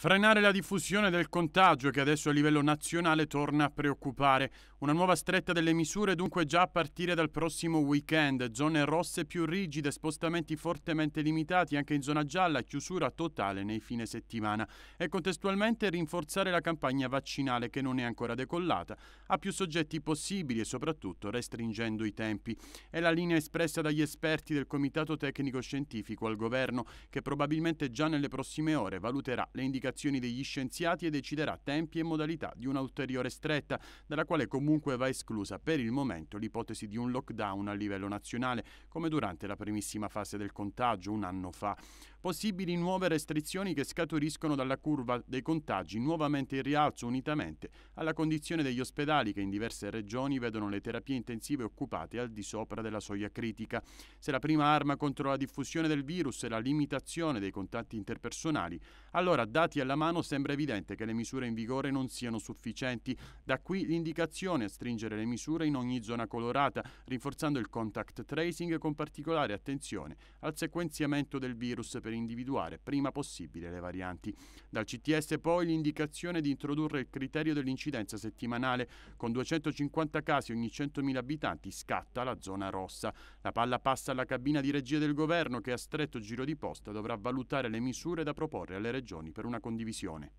Frenare la diffusione del contagio che adesso a livello nazionale torna a preoccupare. Una nuova stretta delle misure dunque già a partire dal prossimo weekend. Zone rosse più rigide, spostamenti fortemente limitati anche in zona gialla, chiusura totale nei fine settimana. E contestualmente rinforzare la campagna vaccinale che non è ancora decollata, a più soggetti possibili e soprattutto restringendo i tempi. È la linea espressa dagli esperti del Comitato Tecnico Scientifico al Governo che probabilmente già nelle prossime ore valuterà le indicazioni indicazioni degli scienziati e deciderà tempi e modalità di un'ulteriore stretta, dalla quale comunque va esclusa per il momento l'ipotesi di un lockdown a livello nazionale, come durante la primissima fase del contagio un anno fa. Possibili nuove restrizioni che scaturiscono dalla curva dei contagi nuovamente in rialzo unitamente alla condizione degli ospedali che in diverse regioni vedono le terapie intensive occupate al di sopra della soglia critica. Se la prima arma contro la diffusione del virus è la limitazione dei contatti interpersonali, allora dati dati alla mano sembra evidente che le misure in vigore non siano sufficienti. Da qui l'indicazione a stringere le misure in ogni zona colorata, rinforzando il contact tracing con particolare attenzione al sequenziamento del virus per individuare prima possibile le varianti. Dal CTS poi l'indicazione di introdurre il criterio dell'incidenza settimanale. Con 250 casi ogni 100.000 abitanti scatta la zona rossa. La palla passa alla cabina di regia del governo che a stretto giro di posta dovrà valutare le misure da proporre alle regioni per una condivisione.